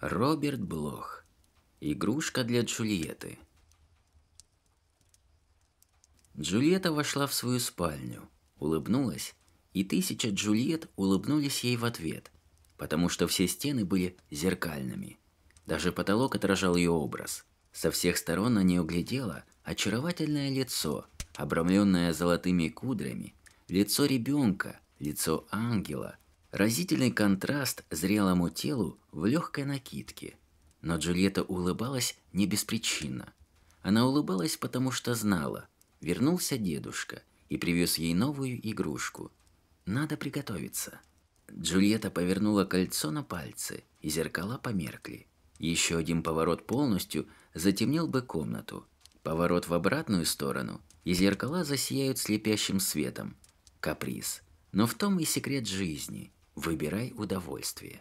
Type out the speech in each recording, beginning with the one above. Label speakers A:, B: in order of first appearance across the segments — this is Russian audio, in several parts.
A: Роберт Блох. Игрушка для Джульетты. Джульетта вошла в свою спальню, улыбнулась, и тысяча Джульет улыбнулись ей в ответ, потому что все стены были зеркальными. Даже потолок отражал ее образ. Со всех сторон на нее глядело очаровательное лицо, обрамленное золотыми кудрями, лицо ребенка, лицо ангела – Разительный контраст зрелому телу в легкой накидке. Но Джульетта улыбалась не беспричинно. Она улыбалась, потому что знала. Вернулся дедушка и привез ей новую игрушку. Надо приготовиться. Джульетта повернула кольцо на пальцы, и зеркала померкли. Еще один поворот полностью затемнил бы комнату. Поворот в обратную сторону, и зеркала засияют слепящим светом. Каприз. Но в том и секрет жизни. Выбирай удовольствие.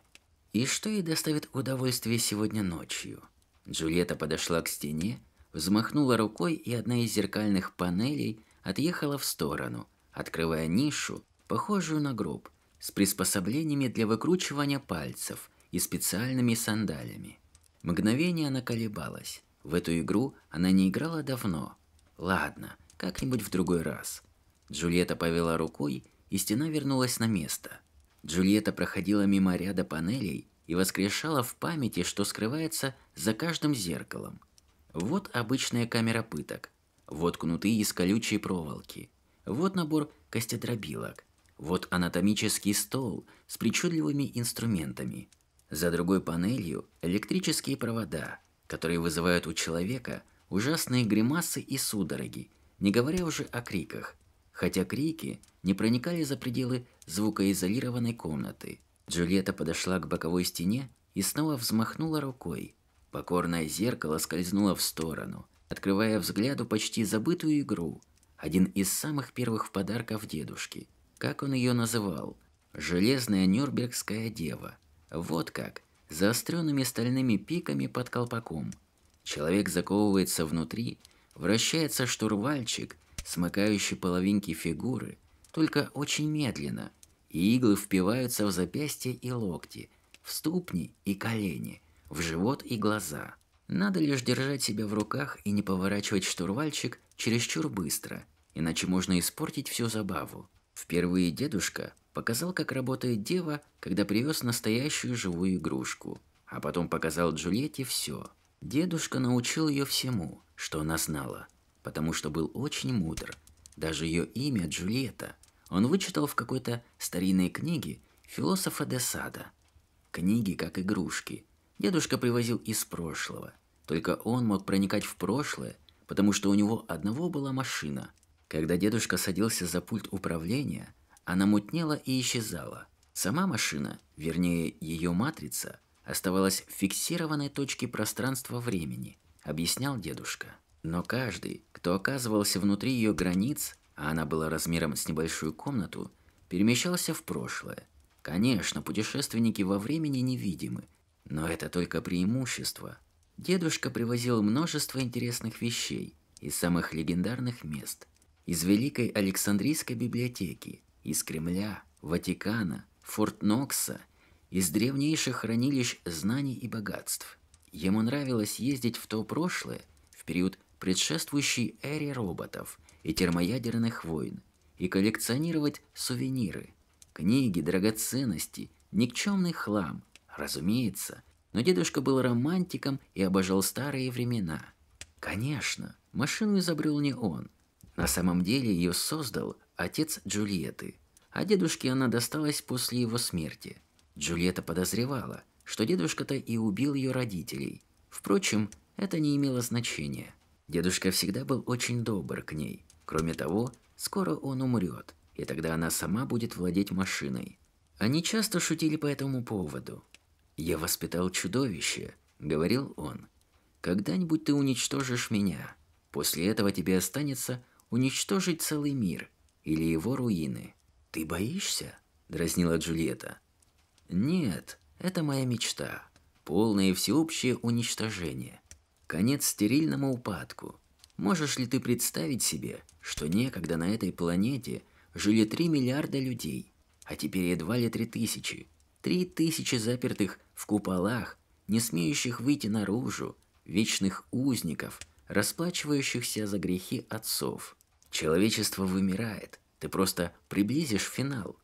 A: И что ей доставит удовольствие сегодня ночью? Джульетта подошла к стене, взмахнула рукой, и одна из зеркальных панелей отъехала в сторону, открывая нишу, похожую на гроб, с приспособлениями для выкручивания пальцев и специальными сандалями. Мгновение она колебалась. В эту игру она не играла давно. Ладно, как-нибудь в другой раз. Джульетта повела рукой, и стена вернулась на место – Джульетта проходила мимо ряда панелей и воскрешала в памяти, что скрывается за каждым зеркалом. Вот обычная камера пыток, вот кнуты из колючей проволоки, вот набор костедробилок, вот анатомический стол с причудливыми инструментами. За другой панелью электрические провода, которые вызывают у человека ужасные гримасы и судороги, не говоря уже о криках, хотя крики не проникали за пределы звукоизолированной комнаты. Джульетта подошла к боковой стене и снова взмахнула рукой. Покорное зеркало скользнуло в сторону, открывая взгляду почти забытую игру, один из самых первых подарков дедушки. Как он ее называл? «Железная нюрбергская дева». Вот как, заостренными стальными пиками под колпаком. Человек заковывается внутри, вращается штурвальчик, смыкающий половинки фигуры, только очень медленно, и иглы впиваются в запястья и локти, в ступни и колени, в живот и глаза. Надо лишь держать себя в руках и не поворачивать штурвальчик чересчур быстро, иначе можно испортить всю забаву. Впервые дедушка показал, как работает дева, когда привез настоящую живую игрушку, а потом показал Джульетте все. Дедушка научил ее всему, что она знала – потому что был очень мудр. Даже ее имя Джульетта он вычитал в какой-то старинной книге философа де Сада. Книги как игрушки. Дедушка привозил из прошлого. Только он мог проникать в прошлое, потому что у него одного была машина. Когда дедушка садился за пульт управления, она мутнела и исчезала. Сама машина, вернее ее матрица, оставалась в фиксированной точке пространства-времени, объяснял дедушка. Но каждый, кто оказывался внутри ее границ, а она была размером с небольшую комнату, перемещался в прошлое. Конечно, путешественники во времени невидимы, но это только преимущество. Дедушка привозил множество интересных вещей из самых легендарных мест. Из Великой Александрийской библиотеки, из Кремля, Ватикана, Форт Нокса, из древнейших хранилищ знаний и богатств. Ему нравилось ездить в то прошлое, в период предшествующей эре роботов и термоядерных войн, и коллекционировать сувениры, книги, драгоценности, никчемный хлам, разумеется. Но дедушка был романтиком и обожал старые времена. Конечно, машину изобрел не он. На самом деле ее создал отец Джульетты, а дедушке она досталась после его смерти. Джульетта подозревала, что дедушка-то и убил ее родителей. Впрочем, это не имело значения. Дедушка всегда был очень добр к ней. Кроме того, скоро он умрет, и тогда она сама будет владеть машиной. Они часто шутили по этому поводу. «Я воспитал чудовище», — говорил он. «Когда-нибудь ты уничтожишь меня. После этого тебе останется уничтожить целый мир или его руины». «Ты боишься?» – дразнила Джульетта. «Нет, это моя мечта. Полное и всеобщее уничтожение. Конец стерильному упадку. Можешь ли ты представить себе, что некогда на этой планете жили 3 миллиарда людей, а теперь едва ли 3 тысячи? 3 тысячи запертых в куполах, не смеющих выйти наружу, вечных узников, расплачивающихся за грехи отцов. Человечество вымирает, ты просто приблизишь финал.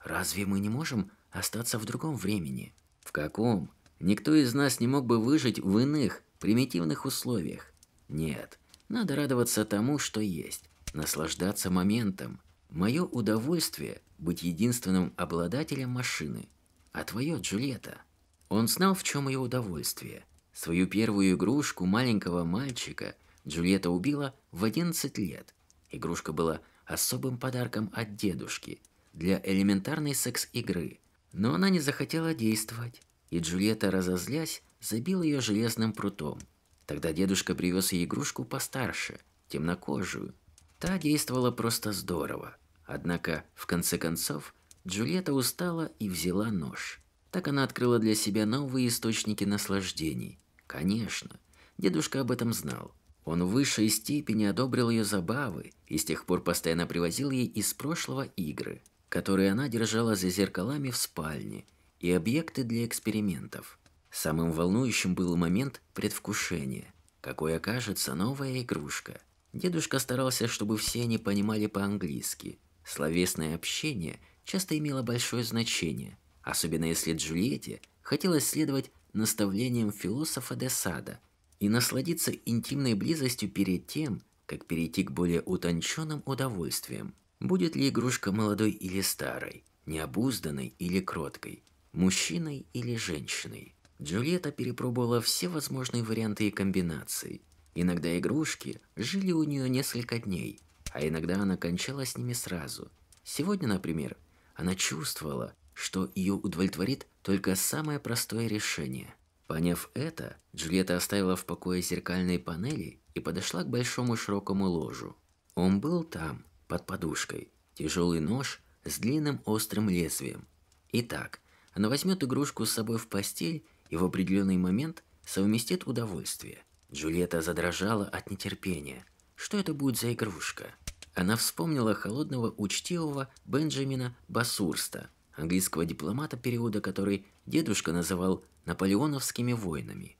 A: Разве мы не можем остаться в другом времени? В каком? Никто из нас не мог бы выжить в иных, примитивных условиях. Нет, надо радоваться тому, что есть, наслаждаться моментом. Мое удовольствие – быть единственным обладателем машины. А твое, Джульетта? Он знал, в чем ее удовольствие. Свою первую игрушку маленького мальчика Джульетта убила в 11 лет. Игрушка была особым подарком от дедушки для элементарной секс-игры, но она не захотела действовать и Джульетта, разозлясь, забила ее железным прутом. Тогда дедушка привез ей игрушку постарше, темнокожую. Та действовала просто здорово. Однако, в конце концов, Джульетта устала и взяла нож. Так она открыла для себя новые источники наслаждений. Конечно, дедушка об этом знал. Он в высшей степени одобрил ее забавы и с тех пор постоянно привозил ей из прошлого игры, которые она держала за зеркалами в спальне – и объекты для экспериментов. Самым волнующим был момент предвкушения, какой окажется новая игрушка. Дедушка старался, чтобы все они понимали по-английски. Словесное общение часто имело большое значение, особенно если Джульетте хотелось следовать наставлениям философа Десада и насладиться интимной близостью перед тем, как перейти к более утонченным удовольствиям. Будет ли игрушка молодой или старой, необузданной или кроткой, мужчиной или женщиной. Джульетта перепробовала все возможные варианты и комбинации. Иногда игрушки жили у нее несколько дней, а иногда она кончала с ними сразу. Сегодня, например, она чувствовала, что ее удовлетворит только самое простое решение. Поняв это, Джульетта оставила в покое зеркальные панели и подошла к большому широкому ложу. Он был там, под подушкой, тяжелый нож с длинным острым лезвием. Итак, она возьмет игрушку с собой в постель и в определенный момент совместит удовольствие. Джульетта задрожала от нетерпения. Что это будет за игрушка? Она вспомнила холодного учтивого Бенджамина Басурста, английского дипломата периода, который дедушка называл «наполеоновскими войнами».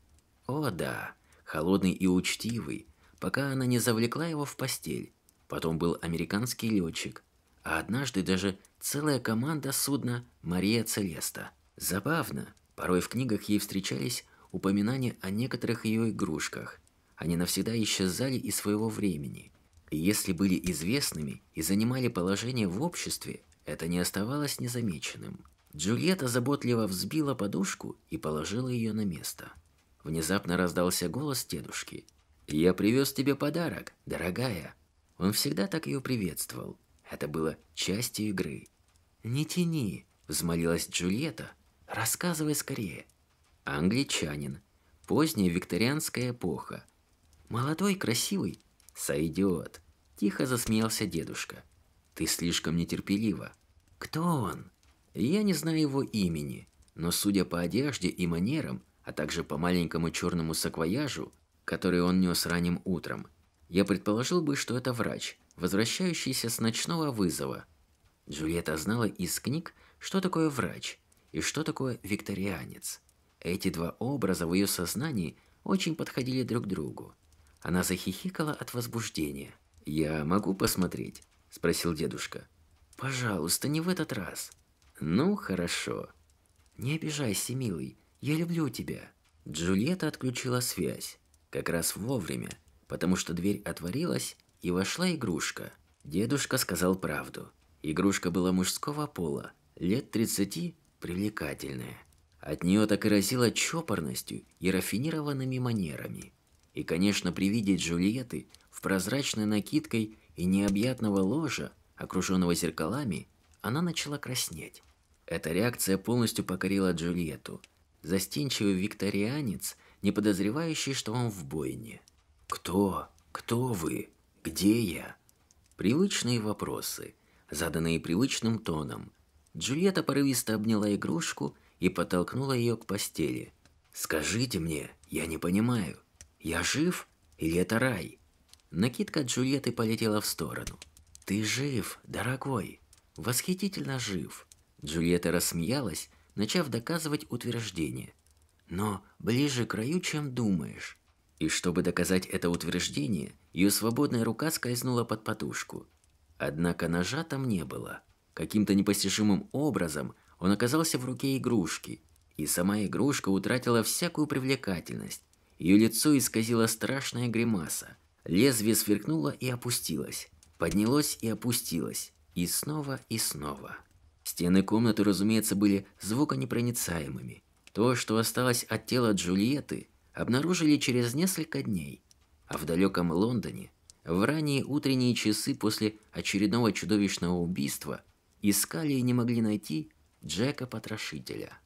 A: О да, холодный и учтивый, пока она не завлекла его в постель. Потом был американский летчик, а однажды даже целая команда судна «Мария Целеста». Забавно, порой в книгах ей встречались упоминания о некоторых ее игрушках. Они навсегда исчезали из своего времени. И если были известными и занимали положение в обществе, это не оставалось незамеченным. Джульетта заботливо взбила подушку и положила ее на место. Внезапно раздался голос дедушки. «Я привез тебе подарок, дорогая». Он всегда так ее приветствовал, это было частью игры. «Не тяни!» – взмолилась Джульетта. «Рассказывай скорее!» Англичанин. Поздняя викторианская эпоха. «Молодой, красивый?» «Сойдет!» – тихо засмеялся дедушка. «Ты слишком нетерпелива». «Кто он?» «Я не знаю его имени, но судя по одежде и манерам, а также по маленькому черному саквояжу, который он нес ранним утром, я предположил бы, что это врач, возвращающийся с ночного вызова. Джульетта знала из книг, что такое врач и что такое викторианец. Эти два образа в ее сознании очень подходили друг другу. Она захихикала от возбуждения. «Я могу посмотреть?» – спросил дедушка. «Пожалуйста, не в этот раз». «Ну, хорошо». «Не обижайся, милый, я люблю тебя». Джульетта отключила связь, как раз вовремя, потому что дверь отворилась, и вошла игрушка. Дедушка сказал правду. Игрушка была мужского пола, лет 30, привлекательная. От нее так и разило чопорностью и рафинированными манерами. И, конечно, при виде Джульетты в прозрачной накидкой и необъятного ложа, окруженного зеркалами, она начала краснеть. Эта реакция полностью покорила Джульетту. Застенчивый викторианец, не подозревающий, что он в бойне. «Кто? Кто вы?» «Где я?» Привычные вопросы, заданные привычным тоном. Джульетта порывисто обняла игрушку и подтолкнула ее к постели. «Скажите мне, я не понимаю, я жив или это рай?» Накидка Джульетты полетела в сторону. «Ты жив, дорогой! Восхитительно жив!» Джульетта рассмеялась, начав доказывать утверждение. «Но ближе к краю, чем думаешь». И чтобы доказать это утверждение, ее свободная рука скользнула под подушку. Однако ножа там не было. Каким-то непостижимым образом он оказался в руке игрушки, и сама игрушка утратила всякую привлекательность. Ее лицо исказило страшная гримаса. Лезвие сверкнуло и опустилось. Поднялось и опустилось. И снова, и снова. Стены комнаты, разумеется, были звуконепроницаемыми. То, что осталось от тела Джульетты, обнаружили через несколько дней – а в далеком Лондоне, в ранние утренние часы после очередного чудовищного убийства, искали и не могли найти Джека-потрошителя.